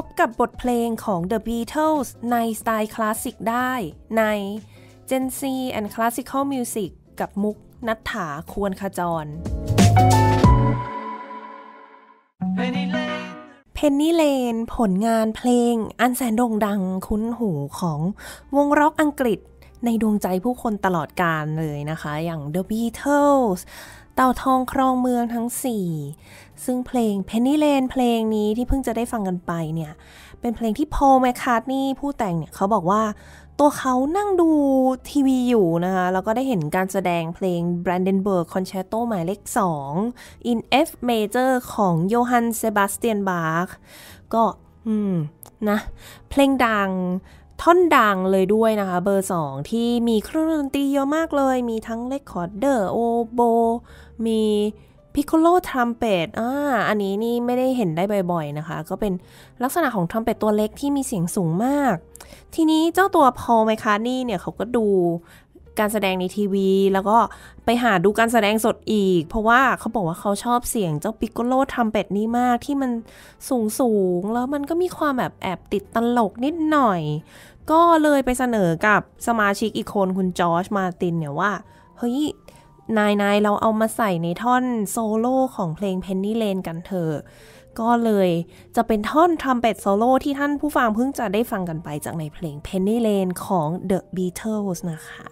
พบกับบทเพลงของ The Beatles ในสไตล์คลาสสิกได้ ใน Gen Z and Classical Music กับมุกนัทถาควรขจร Penny Lane ผลงานเพลงอันแสนโด่งดังคุ้นหูของวงร็อกอังกฤษในดวงใจผู้คนตลอดกาลเลยนะคะ อย่าง The Beatles เต่าทองครองเมืองทั้ง 4ซึ่งเพลง Penny Lane เพลงนี้ที่เพิ่งจะได้ฟังกันไปเนี่ย เป็นเพลงที่พอลแมคคาร์ทนี่ผู้แต่งเนี่ยเขาบอกว่าตัวเขานั่งดูทีวีอยู่นะคะ แล้วก็ได้เห็นการแสดงเพลง Brandenburg Concerto หมายเลข 2 in F major ของโยฮันเซบาสเตียนบาร์กก็ อืม นะ เพลงดังท่อนดังเลยด้วยนะคะเบอร์ 2 ที่มีเครื่องดนตรีเยอะมากเลย มีทั้งเลคคอร์เดอร์โอโบมีพิคโคโลทรัมเปตอ่า อันนี้นี่ ไม่ได้เห็นได้บ่อย ๆนะคะ ก็เป็นลักษณะของทรัมเปตตัวเล็กที่มีเสียงสูงมาก ทีนี้เจ้าตัวพอลไมคานี่เนี่ยเขาก็ดูการแสดงในทีวีแล้วก็ไปหาดูการแสดงสดอีก เพราะว่าเขาบอกว่าเขาชอบเสียงเจ้าปิกโกโลทำเป็ดนี่มากที่มันสูงสูง แล้วมันก็มีความแบบแอบติดตลกนิดหน่อย ก็เลยไปเสนอกับสมาชิกอีกคนคุณจอชมาตินเนี่ยว่าเฮ้ยนายนายเราเอามาใส่ในท่อนโซโล่ของเพลง Penny Lane กันเถอะก็เลยจะเป็นท่อนทรัมเป็ตโซโล่ที่ท่านผู้ฟังเพิ่งจะได้ฟังกันไปจากในเพลง Penny Lane ของ The Beatles นะคะ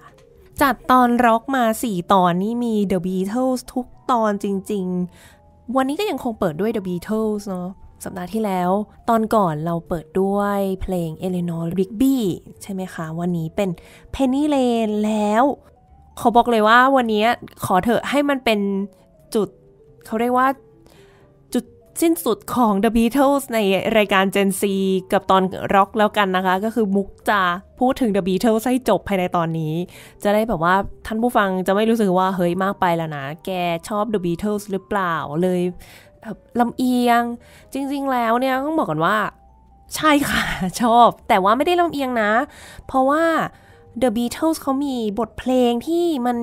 จัดตอนร็อกมา 4 ตอนนี่มี The Beatles ทุกตอนจริงๆ วันนี้ก็ยังคงเปิดด้วย The Beatles เนาะสัปดาห์ที่แล้ว ตอนก่อนเราเปิดด้วยเพลง Eleanor Rigby ใช่ไหมคะ วันนี้เป็น Penny Lane แล้วขอบอกเลยว่าวันนี้ขอเถอะให้มันเป็นจุดเขาเรียกว่าจุดสิ้นสุดของ The Beatles ในรายการ Gen C กับตอนร็อกแล้วกันนะคะ ก็คือมุกจะพูดถึง The Beatles ให้จบภายในตอนนี้ จะได้แบบว่าท่านผู้ฟังจะไม่รู้สึกว่าเฮ้ยมากไปแล้วนะ แกชอบ The Beatles หรือเปล่าเลยลำเอียง จริงๆ แล้วเนี่ยต้องบอกก่อนว่า ใช่ค่ะ ชอบ แต่ว่าไม่ได้ลำเอียงนะ เพราะว่า The Beatles เขามีบทเพลงที่มัน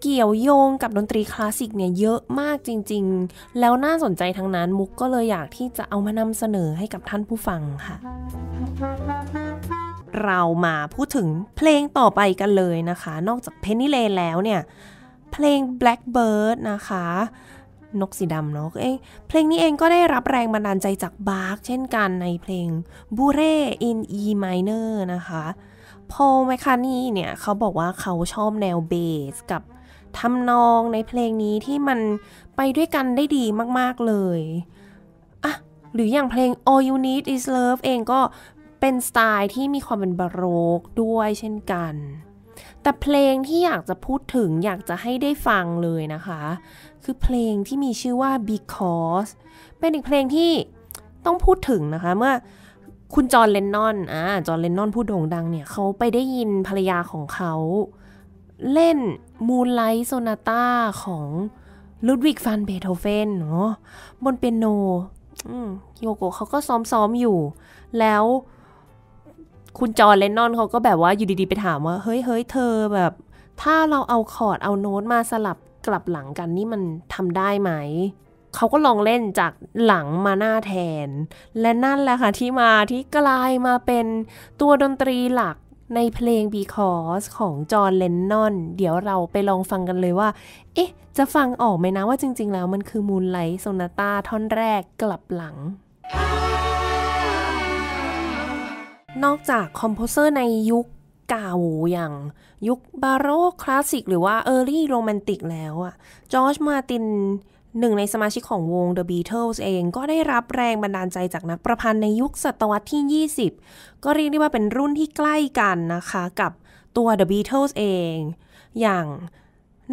เกี่ยวโยงกับดนตรีคลาสสิกเนี่ยเยอะมากจริงๆ แล้วน่าสนใจทั้งนั้นมุกก็เลยอยากที่จะเอามานำเสนอให้กับท่านผู้ฟังค่ะ เรามาพูดถึงเพลงต่อไปกันเลยนะคะ นอกจากเพนนีเลนแล้วเนี่ย เพลง Blackbird นะคะ นกสีดำเนาะเองเพลงนี้เองก็ได้รับแรงบันดาลใจจากบาร์กเช่นกันในเพลงบูเร่ in E minor นะคะพอไแมคคานีเนี่ย เขาบอกว่าเขาชอบแนวเบสกับทำนองในเพลงนี้ที่มันไปด้วยกันได้ดีมากๆเลยอะหรืออย่างเพลง All You Need Is Love เองก็เป็นสไตล์ที่มีความเป็นบาโรกด้วยเช่นกัน แต่เพลงที่อยากจะพูดถึงอยากจะให้ได้ฟังเลยนะคะ คือเพลงที่มีชื่อว่า Because เป็นอีกเพลงที่ต้องพูดถึงนะคะเมื่อคุณจอร์เลนนอนอ่าจอร์เลนนอนผู้โด่งดังเนี่ย เขาไปได้ยินภรรยาของเขา เล่นมูนไลท์โซนาต้าของลูดวิกฟันเบโธเฟนเนาะบนเปียโนโยโกเขาก็ซ้อมๆอยู่ แล้วคุณจอร์เลนนอนเขาก็แบบว่าอยู่ดีๆไปถามว่า เฮ้ยเฮ้ยเธอแบบ ถ้าเราเอาคอร์ดเอาโน้ตมาสลับกลับหลังกันนี่มันทำได้ไหมเขาก็ลองเล่นจากหลังมาหน้าแทน และนั่นแหละค่ะที่มาที่กลายมาเป็นตัวดนตรีหลักในเพลง Because ของจอห์นเลนนอนเดี๋ยวเราไปลองฟังกันเลยว่า เอ๊ะ จะฟังออกไหมนะว่าจริงๆ แล้วมันคือมูลไลท์โซนาตาท่อนแรกกลับหลัง นอกจากคอมโพเซอร์ในยุคเก่าอย่าง ยุคบาโรคคลาสสิกหรือว่าเออร์ลี่โรแมนติกแล้วอะจอร์จมาตินหนึ่งในสมาชิกของวง The Beatles เองก็ได้รับแรงบันดาลใจจากนักประพันธ์ในยุคศตวรรษที่ 20 ก็เรียกได้ว่าเป็นรุ่นที่ใกล้กันนะคะ กับตัว The Beatles เอง อย่าง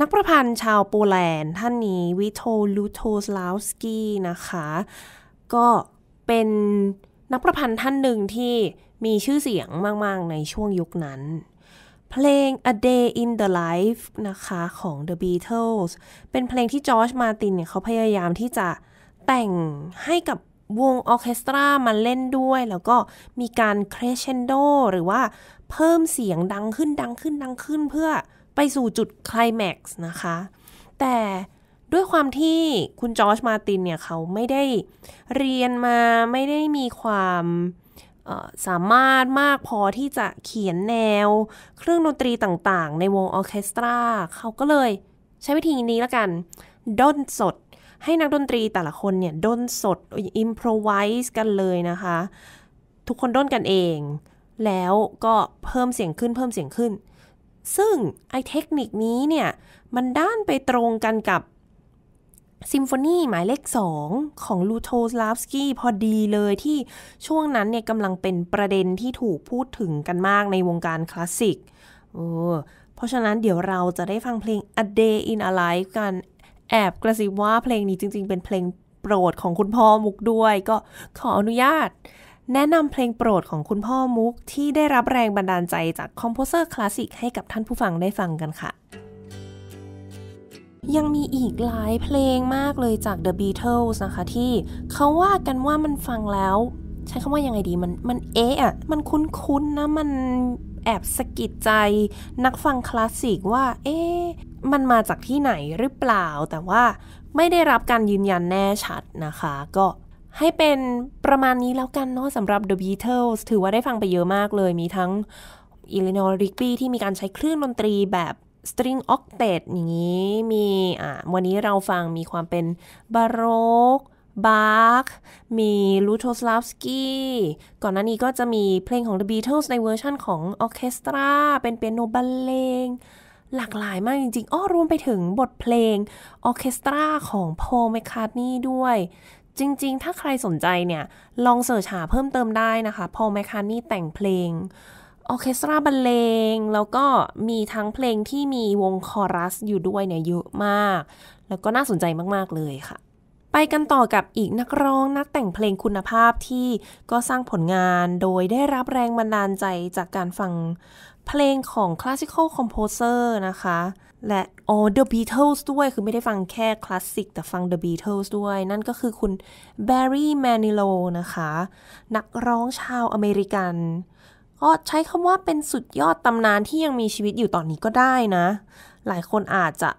นักประพันธ์ชาวโปแลนด์ ท่านนี้วิโตลูโตสลาวสกี้นะคะ ก็เป็นนักประพันธ์ท่านหนึ่งที่มีชื่อเสียงมาก ๆ ในช่วงยุคนั้นเพลง A Day in the Life นะคะของ The Beatles เป็นเพลงที่จอร์จมาตินเนี่ย เขาพยายามที่จะแต่งให้กับวงออเคสตรามาเล่นด้วย แล้วก็มีการเครเชนโดหรือว่าเพิ่มเสียงดังขึ้นดังขึ้นดังขึ้นเพื่อไปสู่จุดคลแม็กซ์นะคะ แต่ด้วยความที่คุณจอร์จมาติน เนี่ย เขาไม่ได้เรียนมาไม่ได้มีความสามารถมากพอที่จะเขียนแนวเครื่องดนตรีต่างๆ ในวงออเคสตรา เขาก็เลยใช้วิธีนี้แล้วกันด้นสดให้นักดนตรีแต่ละคนเนี่ยด้นสดอิมพรไวส์กันเลยนะคะ ทุกคนด้นกันเอง แล้วก็เพิ่มเสียงขึ้นเพิ่มเสียงขึ้น ซึ่ง ไอเทคนิคนี้เนี่ย มันด้านไปตรงกันกับซิมโฟนีหมายเลข2 ของลูโทสลาฟสกี้พอดีเลยที่ช่วงนั้นเนี่ยกำลังเป็นประเด็นที่ถูกพูดถึงกันมากในวงการคลาสสิกเออเพราะฉะนั้นเดี๋ยวเราจะได้ฟังเพลง A Day in a Life กัน แอบกระซิบว่าเพลงนี้จริง ๆ เป็นเพลงโปรดของคุณพ่อมุกด้วย ก็ขออนุญาตแนะนำเพลงโปรดของคุณพ่อมุก ที่ได้รับแรงบันดาลใจจากคอมโพเซอร์คลาสสิกให้กับท่านผู้ฟังได้ฟังกันค่ะยังมีอีกหลายเพลงมากเลยจาก The Beatles นะคะที่เขาว่ากันว่ามันฟังแล้ว ใช้คำว่ายังไงดีมันมันเอ๊ะมันคุ้นๆนะมันแอบสะกิดใจ นักฟังคลาสสิกว่าเอ๊ะมันมาจากที่ไหนหรือเปล่า แต่ว่าไม่ได้รับการยืนยันแน่ชัดนะคะ ก็ให้เป็นประมาณนี้แล้วกันเนาะสำหรับ The Beatles ถือว่าได้ฟังไปเยอะมากเลยมีทั้งอิ e a น o ร r i ิกบี้ที่มีการใช้คลื่นดนตรีแบบสตริงออกเตดอย่างนี้มี อ่าวันนี้เราฟังมีความเป็นบาโรกบาร์กมีลูโทสลาฟสกี้ก่อนหน้านี้ก็จะมีเพลงของ The Beatles ในเวอร์ชั่นของออเคสตราเป็นเปียโนบัลเลง หลากหลายมากจริง ๆ อ้อรวมไปถึงบทเพลงออเคสตราของโพลมคาร์นีด้วย จริงๆ ถ้าใครสนใจเนี่ย ลองเสิร์ชหาเพิ่มเติมได้นะคะพอลแมคคาร์นีแต่งเพลงออเคสตราบรรเลง แล้วก็มีทั้งเพลงที่มีวงคอรัสอยู่ด้วยเนี่ยเยอะมาก แล้วก็น่าสนใจมาก ๆ เลยค่ะ ไปกันต่อกับอีกนักร้องนักแต่งเพลงคุณภาพที่ก็สร้างผลงานโดยได้รับแรงบันดาลใจจากการฟังเพลงของาสสิคอลคอมโพเซอร์นะคะ และ all the Beatles ด้วยคือไม่ได้ฟังแค่คลาสสิกแต่ฟัง the Beatles ด้วย นั่นก็คือคุณ Barry Manilow นะคะ นักร้องชาวอเมริกันก็ใช้คำว่าเป็นสุดยอดตำนานที่ยังมีชีวิตอยู่ตอนนี้ก็ได้นะ หลายคนอาจจะ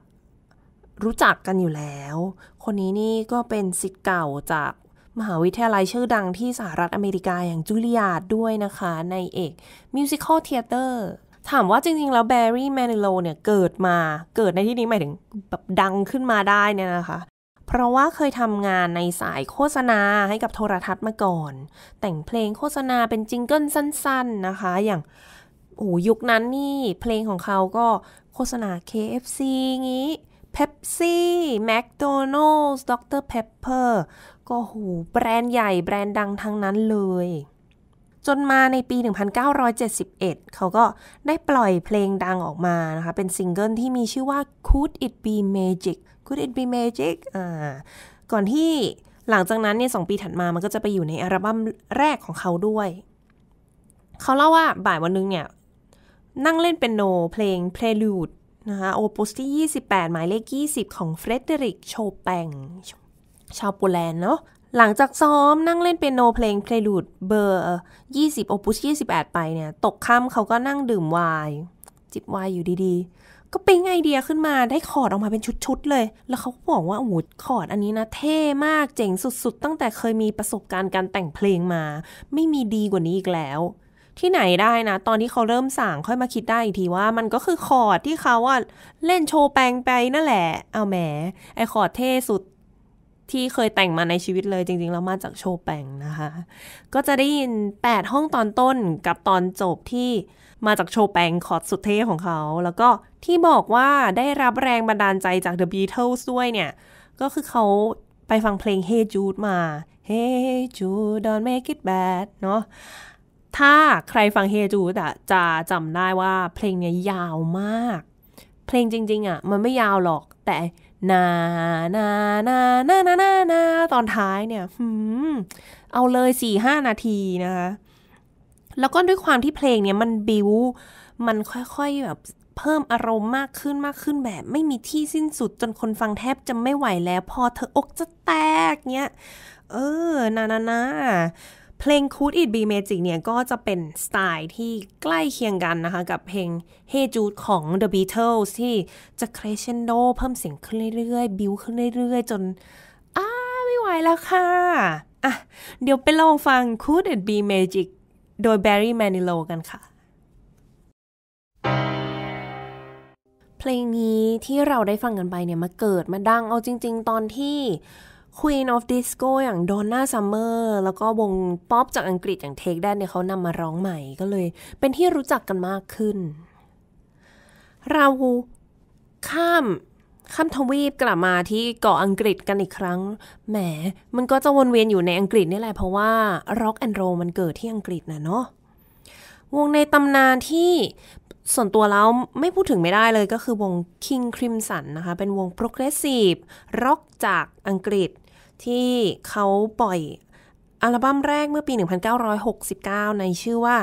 รู้จักกันอยู่แล้ว คนนี้นี่ก็เป็นสิทธิ์เก่าจากมหาวิทยาลัยชื่อดังที่สหรัฐอเมริกาอย่างจูเลียดด้วยนะคะในเอกมิวสิคอลเทเตอร์ ถามว่าจริงๆแล้วแบร์รี่แมนิโลเนี่ยเกิดมาเกิดในที่นี้หมายถึงแบบดังขึ้นมาได้เนี่ยนะคะเพราะว่าเคยทำงานในสายโฆษณาให้กับโทรทัศน์มาก่อน แต่งเพลงโฆษณาเป็นจิงเกิลสั้นๆนะคะ อย่าง โอ้ยุคนั้นนี่เพลงของเขาก็โฆษณา KFC งี้ Pepsi McDonald's Dr. Pepper ก็หูแบรนด์ใหญ่แบรนด์ดังทั้งนั้นเลย จนมาในปี 1971 เขาก็ได้ปล่อยเพลงดังออกมานะคะ เป็นซิงเกิลที่มีชื่อว่า Could It Be Magic could it be magic อ่า ก่อนที่หลังจากนั้นเนี่ยสองปีถัดมามันก็จะไปอยู่ในอัลบั้มแรกของเขาด้วย เขาเล่าว่าบ่ายวันนึงเนี่ยนั่งเล่นเป็นโนเพลง Prelude นะคะโอปุสที่ 28 หมายเลข 20 ของเฟรเดริกโชแปงชาวโปแลนด์เนาะหลังจากซ้อมนั่งเล่นเป็นโนเพลงเพลยูดเบอร์ 20โอปุส28 ไปเนี่ย ตกค่ำเขาก็นั่งดื่มไวน์จิบไวน์อยู่ดีก็ปิ้งไอเดียขึ้นมาได้คอร์ดออกมาเป็นชุด ๆ เลย แล้วเขาก็บอกว่าโอ้โหคอร์ดอันนี้นะ เท่มากเจ๋งสุด ๆ ตั้งแต่เคยมีประสบการณ์การแต่งเพลงมา ไม่มีดีกว่านี้อีกแล้ว ที่ไหนได้นะ ตอนที่เขาเริ่มสั่งค่อยมาคิดได้อีกทีว่ามันก็คือคอร์ดที่เขาว่าเล่นโชว์แปลงไปนั่นแหละ เอาแหม ไอคอร์ดเท่สุดที่เคยแต่งมาในชีวิตเลย จริงๆแล้วมาจากโชว์แปงนะคะ ก็จะได้ยิน8ห้องตอนต้นกับตอนจบที่มาจากโชแปงคอร์ดสุดเท่ของเขา แล้วก็ที่บอกว่าได้รับแรงบันดาลใจจาก The Beatles ด้วยเนี่ย ก็คือเขาไปฟังเพลง Hey Jude มา Hey Jude Don't Make It Bad เนาะถ้าใครฟัง Hey Jude อะจะจำได้ว่าเพลงเนี้ยยาวมาก เพลงจริงๆอะมันไม่ยาวหรอกแต่นานานานานานานาตอนท้ายเนี่ยเอาเลยสี่ห้านาทีนะคะแล้วก็ด้วยความที่เพลงเนี่ยมันบิว มันค่อยๆแบบเพิ่มอารมณ์มากขึ้นมากขึ้นแบบไม่มีที่สิ้นสุดจนคนฟังแทบจะไม่ไหวแล้ว พอเธออกจะแตกเนี้ยเออนานานาเพลง Could It Be Magic เนี่ย ก็จะเป็นสไตล์ที่ใกล้เคียงกันนะคะ กับเพลง Hey Jude ของ The Beatles ที่จะ crescendo เพิ่มเสียงขึ้นเรื่อย ๆ บิวขึ้นเรื่อยๆ จนอ้าไม่ไหวแล้วค่ะอ่ะเดี๋ยวไปลองฟัง Could It Be Magic โดยแบร์รี่แมนิโลกันค่ะ เพลงนี้ที่เราได้ฟังกันไปเนี่ยมาเกิดมาดังเอาจริง ๆ ตอนที่ Queen of Disco อย่าง Donna Summer แล้วก็วงป๊อปจากอังกฤษอย่าง Take That เนี่ยเขานำมาร้องใหม่ก็เลย เป็นที่รู้จักกันมากขึ้น เราข้ามข้ามทวีปกลับมาที่เกาะอังกฤษกันอีกครั้ง แหม มันก็จะวนเวียนอยู่ในอังกฤษนี่แหละ เพราะว่าร็อกแอนด์โรมันเกิดที่อังกฤษนะเนาะ วงในตำนานที่ส่วนตัวแล้วไม่พูดถึงไม่ได้เลยก็คือวง King Crimson นะคะ เป็นวง Progressive ร็อกจากอังกฤษที่เขาปล่อยอัลบั้มแรกเมื่อปี 1969 ในชื่อว่า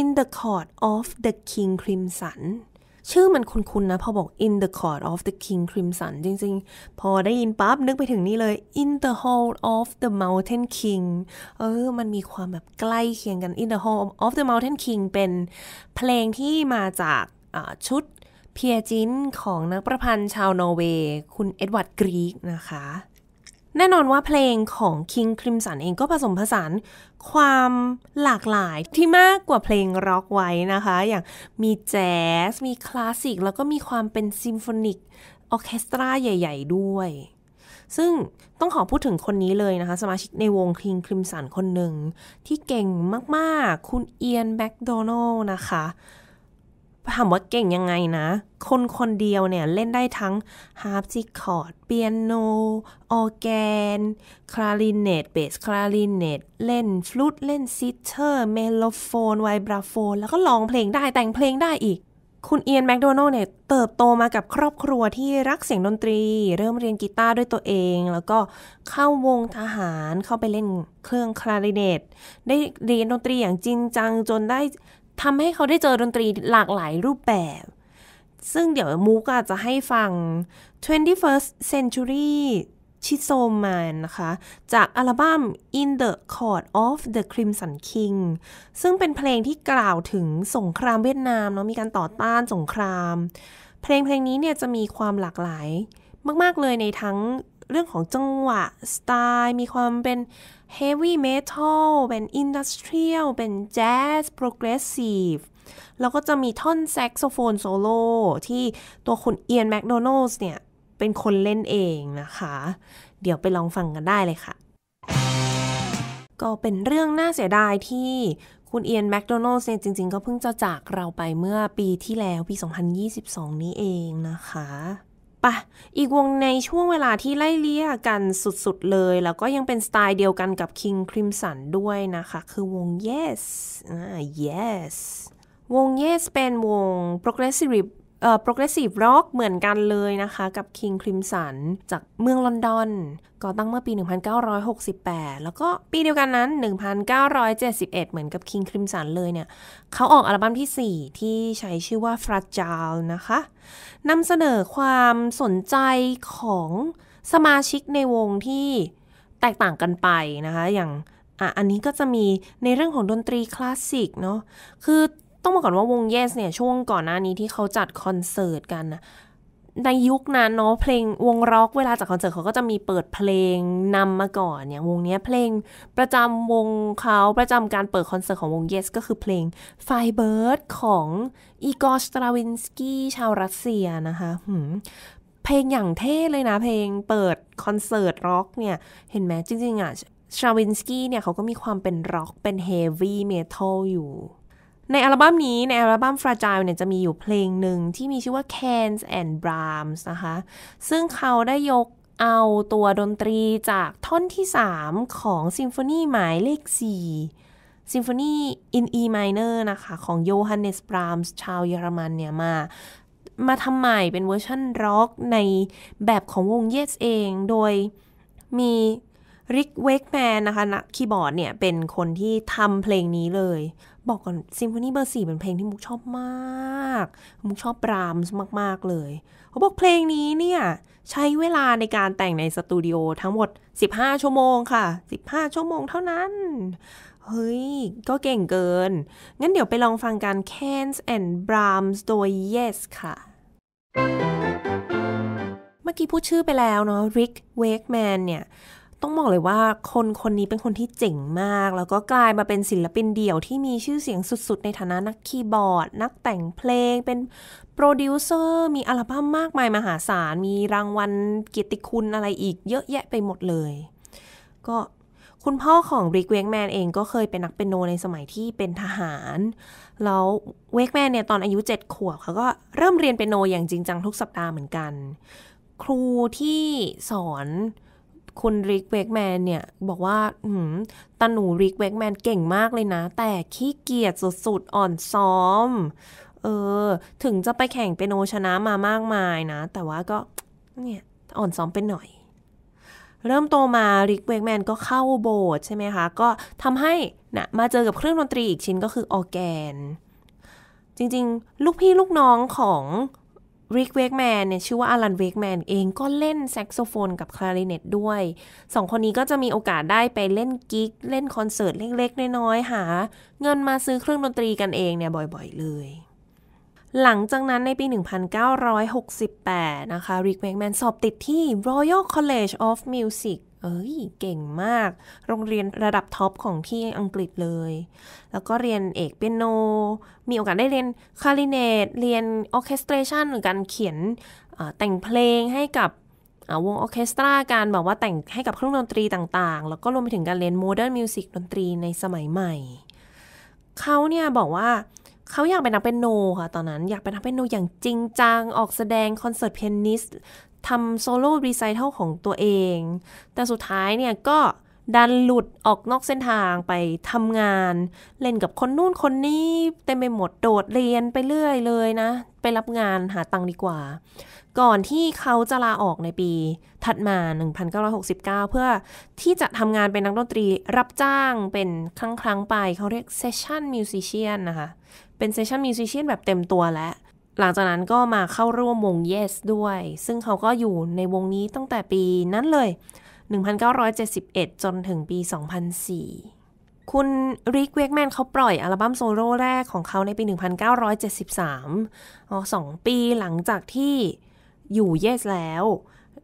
In the Court of the King Crimson ชื่อมันคุ้นๆนะพอบอก In the Court of the King Crimson จริงๆ พอได้ยินปั๊บนึกไปถึงนี่เลย In the Hall of the Mountain King เออมันมีความแบบใกล้เคียงกัน In the Hall of the Mountain King เป็น เพลงที่มาจากชุดเพียจินของนักประพันธ์ชาวนอร์เวย์ คุณเอ็ดวาร์ดกรีกนะคะแน่นอนว่าเพลงของ King Crimson เองก็ผสมผสานความหลากหลายที่มากกว่าเพลงร็อกไว้นะคะ อย่างมีแจ๊สมีคลาสสิกแล้วก็มีความเป็นซิมโฟนิก ออเคสตราใหญ่ๆด้วย ซึ่งต้องขอพูดถึงคนนี้เลยนะคะ สมาชิกในวง King Crimson คนหนึ่ง ที่เก่งมากๆคุณเอียนแบ็กโดนัลนะคะถามว่าเก่งยังไงนะ คนคนเดียวเนี่ย เล่นได้ทั้งฮาร์ปจิคอร์ดเปียโนออแกนคลาริเนตเบสคลาริเนตเล่นฟลูตเล่นซิเทอร์เมโลโฟนไวบราโฟนแล้วก็ร้องเพลงได้แต่งเพลงได้อีก คุณเอียนแมคโดนัลเนี่ย เติบโตมากับครอบครัวที่รักเสียงดนตรี เริ่มเรียนกีตาร์ด้วยตัวเอง แล้วก็เข้าวงทหารเข้าไปเล่นเครื่องคลาริเนตได้เรียนดนตรีอย่างจริงจังจนได้ทำให้เขาได้เจอดนตรีหลากหลายรูปแบบ ซึ่งเดี๋ยวมูกอาจจะให้ฟัง 21st Century ชิโซมานนะคะ จากอัลบั้ม In the Court of the Crimson King ซึ่งเป็นเพลงที่กล่าวถึงสงครามเวียดนามเนาะ มีการต่อต้านสงคราม เพลงเพลงนี้เนี่ยจะมีความหลากหลายมากๆ เลยในทั้งเรื่องของจังหวะสไตล์มีความเป็นเฮฟวี่เมทัลเป็นอินดัสเทรียลเป็นแจ๊สโปรเกรสซีฟแล้วก็จะมีท่อนแซกโซโฟนโซโล่ที่ตัวคุณเอียนแมคโดนัลส์เนี่ย เป็นคนเล่นเองนะคะ เดี๋ยวไปลองฟังกันได้เลยค่ะ ก็เป็นเรื่องน่าเสียดายที่คุณเอียนแมคโดนัลส์เนี่ยจริงๆ ก็เพิ่งจะจากเราไปเมื่อปีที่แล้วปี 2022 นี้เองนะคะปะ อีกวงในช่วงเวลาที่ไล่เลี่ยกันสุด ๆ เลย แล้วก็ยังเป็นสไตล์เดียวกันกับ King Crimson ด้วยนะคะ คือวง Yes อ่า Yes วง Yes เป็นวง progressive เอ่อกรสซีฟร็อกเหมือนกันเลยนะคะ กับ King c r i m s o จากเมืองลอนดอนก่อตั้งเมื่อปี 1968 แล้วก็ปีเดียวกันนั้น 1971 เหมือนกับ King c r i m s o เลยเนี่ยเขาออกอัลบั้มที่ 4 ที่ใช้ชื่อว่า f r a g จ l e นะคะนำเสนอความสนใจของสมาชิกในวงที่แตกต่างกันไปนะคะ อย่างอ่ะอันนี้ก็จะมีในเรื่องของดนตรีคลาสสิกเนาะคือต้องบอกก่อนว่าวงเยสเนี่ย ช่วงก่อนหน้านี้ที่เขาจัดคอนเสิร์ตกันนะในยุคนั้นเนาะเพลงวงร็อกเวลาจัดคอนเสิร์ตเขาก็จะมีเปิดเพลงนำมาก่อน อย่างวงนี้เพลงประจำวงเขาประจำการเปิดคอนเสิร์ตของวงเยสก็คือเพลง f i เบิร์ดของอีกอร์สตราวินสกี้ชาวรัสเซียนะคะเพลงอย่างเท่เลยนะเพลงเปิดคอนเสิร์ตร็อกเนี่ยเห็นไหมจริงๆอ่ะชาวินสกี้เนี่ยเขาก็มีความเป็นร็อกเป็นเฮฟวี่เมทัลอยู่ในอัลบั้มนี้ ในอัลบั้ม Fragile เนี่ย จะมีอยู่เพลงหนึ่งที่มีชื่อว่า Cans and Brahms นะคะ ซึ่งเขาได้ยกเอาตัวดนตรีจากท่อนที่ 3 ของซิมโฟนีหมายเลข4ซิมโฟนี in E minor นะคะ ของโยฮันเนส บรามส์ ชาวเยอรมันเนี่ย มา มาทำใหม่เป็นเวอร์ชันร็อกในแบบของวงเยสเอง โดยมีริกเวกแมนนะคะนักคีย์บอร์ดเนี่ย เป็นคนที่ทำเพลงนี้เลยบอกก่อนซิมโฟนีเบอร์สี่เป็นเพลงที่มุกชอบมาก มุกชอบบรามส์มาก ๆ เลย เขาบอกเพลงนี้เนี่ย ใช้เวลาในการแต่งในสตูดิโอทั้งหมด 15 ชั่วโมงค่ะ 15 ชั่วโมงเท่านั้น เฮ้ย ก็เก่งเกิน งั้นเดี๋ยวไปลองฟังการ Cans and Brahms โดย Yes ค่ะ เมื่อกี้พูดชื่อไปแล้วเนาะ Rick Wakeman เนี่ยต้องบอกเลยว่าคนคนนี้เป็นคนที่เจ๋งมาก แล้วก็กลายมาเป็นศิลปินเดี่ยวที่มีชื่อเสียงสุดๆ ในฐานะนักคีย์บอร์ด นักแต่งเพลง เป็นโปรดิวเซอร์ มีอัลบั้มมากมายมหาศาล มีรางวัลเกียรติคุณอะไรอีกเยอะแยะไปหมดเลย ก็คุณพ่อของริกเวกแมนเองก็เคยเป็นนักเปียโนในสมัยที่เป็นทหาร แล้วเวกแมนเนี่ยตอนอายุ7ขวบเขาก็เริ่มเรียนเปียโนอย่างจริงจังทุกสัปดาห์เหมือนกัน ครูที่สอนคุณริกเวกแมนเนี่ย บอกว่าตาหนูริกเวกแมนเก่งมากเลยนะ แต่ขี้เกียจสุดๆ อ่อนซ้อม เออ ถึงจะไปแข่งเป็นโอชนะมามากมายนะ แต่ว่าก็ เนี่ย อ่อนซ้อมไปนหน่อย เริ่มโตมาริกเวกแมนก็เข้าโบสถ์ใช่ไหมคะ ก็ทำให้นะมาเจอกับเครื่องดนตรีอีกชิ้นก็คือออแกน จริงๆ ลูกพี่ลูกน้องของริกเวกแมนเนี่ย ชื่อว่าอารันเวกแมนเองก็เล่นแซกโซโฟนกับคลาริเนตด้วยสองคนนี้ก็จะมีโอกาสได้ไปเล่นกิก๊กเล่นคอนเสิร์ตเล็กๆ น้อยๆ หา เงินมาซื้อเครื่องดนตรีกันเองเนี่ย บ่อยๆ เลย หลังจากนั้นในปี 1968 นะคะริกเวกแมนสอบติดที่ Royal College of Music เอ้ยเก่งมาก โรงเรียนระดับท็อปของที่อังกฤษเลย แล้วก็เรียนเอกเปียโน มีโอกาสได้เรียนคาริเนต เรียนออเคสตราชันหรือการเขียนแต่งเพลงให้กับวงออเคสตราการแบบว่าแต่งให้กับเครื่องดนตรีต่างๆ แล้วก็รวมไปถึงการเรียนโมเดิร์นมิวสิกดนตรีในสมัยใหม่ เขาเนี่ยบอกว่าเขาอยากเป็นนักเปียโนค่ะตอนนั้นอยากเป็นนักเปียโนอย่างจริงจัง ออกแสดงคอนเสิร์ตเปียนิสทำโซโล่รีไซเคิลของตัวเอง แต่สุดท้ายเนี่ยก็ดันหลุดออกนอกเส้นทางไปทำงานเล่นกับคนนู่นคนนี้เต็มไปหมดโดดเรียนไปเรื่อยเลยนะ ไปรับงานหาตังค์ดีกว่า ก่อนที่เขาจะลาออกในปีถัดมา 1969 เพื่อที่จะทำงานเป็นนักดนตรีรับจ้างเป็นครั้งครั้งไปเขาเรียกเซสชั่นมิวสิเชียนนะคะ เป็นเซสชั่นมิวสิเชียนแบบเต็มตัวแล้วหลังจากนั้นก็มาเข้าร่วมวง Yes ด้วย ซึ่งเขาก็อยู่ในวงนี้ตั้งแต่ปีนั้นเลย 1971 จนถึงปี 2004 คุณริกเวกแมนเขาปล่อยอัลบั้มโซโล่แรกของเขาในปี 1973อ๋อสองปีหลังจากที่อยู่ Yes แล้ว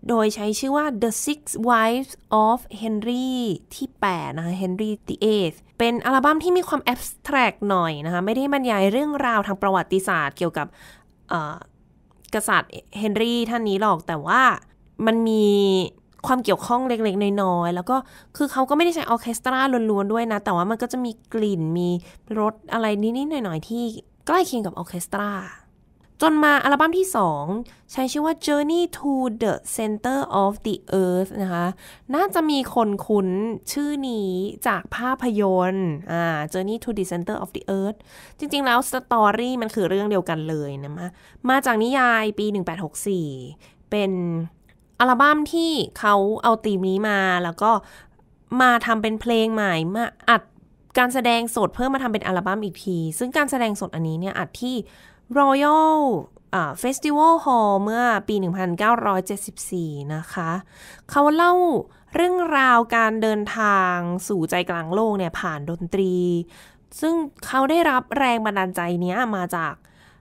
โดยใช้ชื่อว่า The Six Wives of Henry ที่ 8 นะคะ Henry the Eighth เป็นอัลบั้มที่มีความแอบสแตรกหน่อยนะคะ ไม่ได้บรรยายเรื่องราวทางประวัติศาสตร์เกี่ยวกับกษัตริย์เฮนรี่ท่านนี้หรอกแต่ว่ามันมีความเกี่ยวข้องเล็กๆน้อยๆ แล้วก็คือเขาก็ไม่ได้ใช้ออเคสตราล้วนๆ ด้วยนะ แต่ว่ามันก็จะมีกลิ่นมีรสอะไรนิดๆหน่อยๆ ที่ใกล้เคียงกับออเคสตราจนมาอัลบั้มที่ 2 ใช้ชื่อว่า Journey to the Center of the Earth นะคะ น่าจะมีคนคุ้นชื่อนี้จากภาพยนตร์อ่า Journey to the Center of the Earth จริงๆแล้วสตอรี่มันคือเรื่องเดียวกันเลยนะ มามาจากนิยายปี 1864 เป็นอัลบั้มที่เขาเอาตีมนี้มาแล้วก็มาทำเป็นเพลงใหม่มาอัดการแสดงสดเพิ่มมาทำเป็นอัลบั้มอีกที ซึ่งการแสดงสดอันนี้เนี่ยอัดที่ Royal Festival Hall เมื่อปี 1974 นะคะ เขาเล่าเรื่องราวการเดินทางสู่ใจกลางโลกเนี่ยผ่านดนตรี ซึ่งเขาได้รับแรงบันดาลใจนี้มาจาก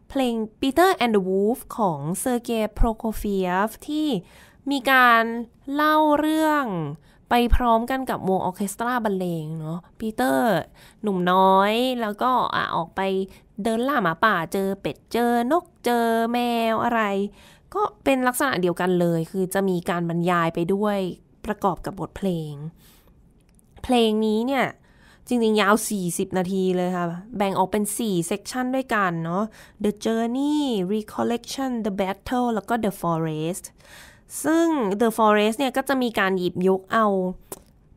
เพลง Peter and the Wolf ของเซอร์เกย์ โปรโคฟีฟที่มีการเล่าเรื่องไปพร้อมกันกับวงออเคสตราบรรเลงเนาะปีเตอร์ หนุ่มน้อยแล้วก็อ่ะออกไปเดินล่าหมาป่าเจอเป็ดเจอนกเจอแมวอะไร ก็เป็นลักษณะเดียวกันเลยคือจะมีการบรรยายไปด้วยประกอบกับบทเพลง เพลงนี้เนี่ย จริงๆยาว 40 นาทีเลยค่ะแบ่งออกเป็น4เซกชันด้วยกันเนาะ The Journey Recollection The Battle แล้วก็ The Forest ซึ่ง The Forest เนี่ย ก็จะมีการหยิบยกเอา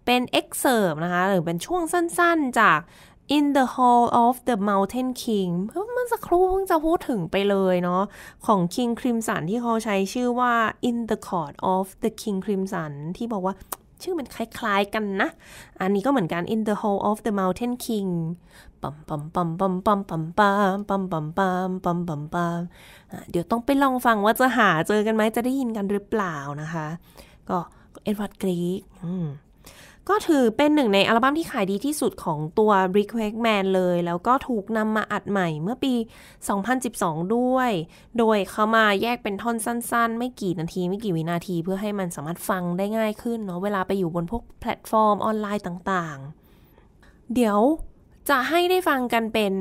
เป็นเอ็กเซอร์นะคะ หรือเป็นช่วงสั้นๆ จาก In the Hall of the Mountain King เมื่อสักครู่เพิ่งจะพูดถึงไปเลยเนาะของ King Crimson ที่เขาใช้ชื่อว่า In the Court of the King Crimson ที่บอกว่าชื่อมันคล้ายๆ กันนะ อันนี้ก็เหมือนกัน In the Hall of the Mountain King ปัมปัมปัมปัมปัมปัมปัมปัมปัมปัมปัมปัมปัม เดี๋ยวต้องไปลองฟังว่าจะหาเจอกันไหม จะได้ยินกันหรือเปล่านะคะ ก็เอ็ดวาร์ดกรีกก็ถือเป็นหนึ่งในอัลบั้มที่ขายดีที่สุดของตัว b r i c k w a k Man เลย แล้วก็ถูกนำมาอัดใหม่เมื่อปี 2012 ด้วย โดยเขามาแยกเป็นท่อนสั้นๆ ไม่กี่นาทีไม่กี่วินาทีเพื่อให้มันสามารถฟังได้ง่ายขึ้นเนาะ เวลาไปอยู่บนพวกแพลตฟอร์มออนไลน์ต่างๆ เดี๋ยวจะให้ได้ฟังกันเป็น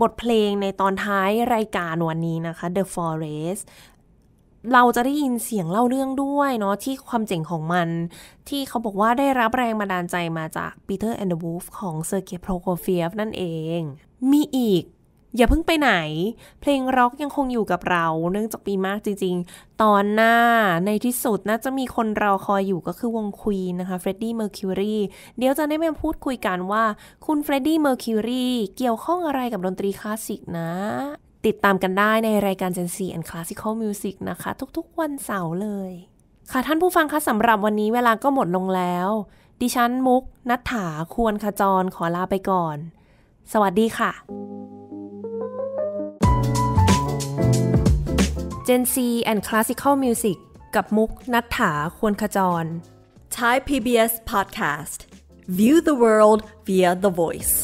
บทเพลงในตอนท้ายรายการวันนี้นะคะ The Forest เราจะได้ยินเสียงเล่าเรื่องด้วยเนาะที่ความเจ๋งของมัน ที่เขาบอกว่าได้รับแรงบันดาลใจมาจาก Peter and the Wolf ของ Sergei Prokofiev นั่นเอง มีอีกอย่าเพิ่งไปไหน เพลงร็อกยังคงอยู่กับเราเนื่องจากปีมากจริงๆ ตอนหน้าในที่สุดน่าจะมีคนรอคอยอยู่ก็คือวงควีนนะคะเฟรดดี้เมอร์คิวรีเดี๋ยวจะได้มาพูดคุยกันว่า คุณเฟรดดี้เมอร์คิวรีเกี่ยวข้องอะไรกับดนตรีคลาสสิกนะ ติดตามกันได้ในรายการ Gen น and Classical Music นะคะ ทุกๆวันเสาร์เลย ค่ะท่านผู้ฟังคะสำหรับวันนี้เวลาก็หมดลงแล้ว ดิฉันมุกนัฐถาควรขจรขอลาไปก่อน สวัสดีค่ะ Gen and Classical Music กับมุกนัฐถาควรขจร Thai PBS Podcast View the world via the voice